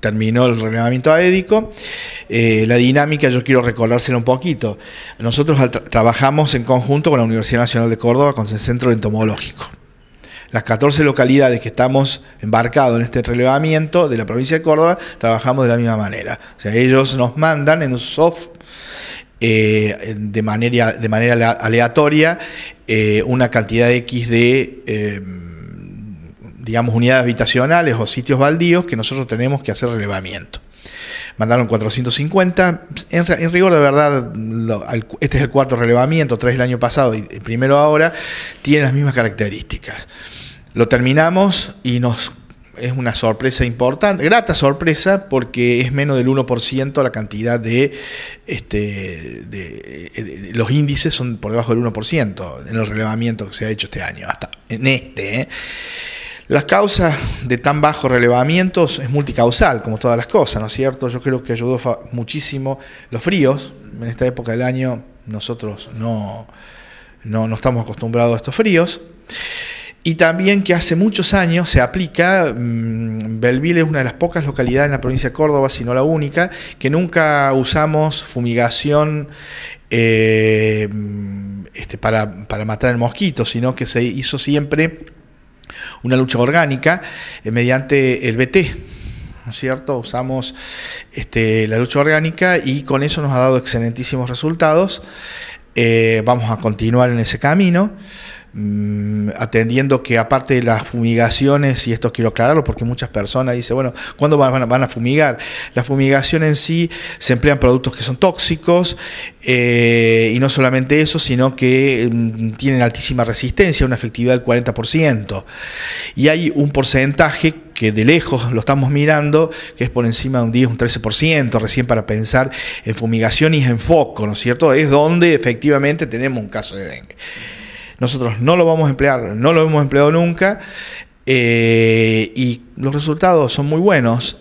terminó el relevamiento aédico. Eh, la dinámica, yo quiero recordársela un poquito. Nosotros trabajamos en conjunto con la Universidad Nacional de Córdoba, con el Centro Entomológico. Las 14 localidades que estamos embarcados en este relevamiento de la provincia de Córdoba, trabajamos de la misma manera. O sea, ellos nos mandan en un soft eh, de, manera, de manera aleatoria eh, una cantidad X de digamos, unidades habitacionales o sitios baldíos que nosotros tenemos que hacer relevamiento. Mandaron 450. En, rigor, de verdad, este es el cuarto relevamiento, tres el año pasado y primero ahora, tiene las mismas características. Lo terminamos y nos es una sorpresa importante, grata sorpresa, porque es menos del 1% la cantidad de, este, de, Los índices son por debajo del 1% en el relevamiento que se ha hecho este año, hasta en este. ¿eh? Las causas de tan bajos relevamientos es multicausal, como todas las cosas, ¿no es cierto? Yo creo que ayudó muchísimo los fríos. En esta época del año nosotros no, no, estamos acostumbrados a estos fríos. Y también que hace muchos años se aplica, mm, Belville es una de las pocas localidades en la provincia de Córdoba, si no la única, que nunca usamos fumigación eh, mm, este, para, para matar el mosquito, sino que se hizo siempre una lucha orgánica eh, mediante el BT. ¿no es cierto? Usamos este, la lucha orgánica y con eso nos ha dado excelentísimos resultados. Eh, vamos a continuar en ese camino. Mm, atendiendo que aparte de las fumigaciones, y esto quiero aclararlo porque muchas personas dicen, bueno, ¿cuándo van, van a fumigar? La fumigación en sí se emplean productos que son tóxicos eh, y no solamente eso, sino que mm, tienen altísima resistencia, una efectividad del 40%. Y hay un porcentaje que de lejos lo estamos mirando, que es por encima de un 10, un 13%, recién para pensar en fumigación y en foco, ¿no es cierto? Es donde efectivamente tenemos un caso de dengue. Nosotros no lo vamos a emplear, no lo hemos empleado nunca eh, y los resultados son muy buenos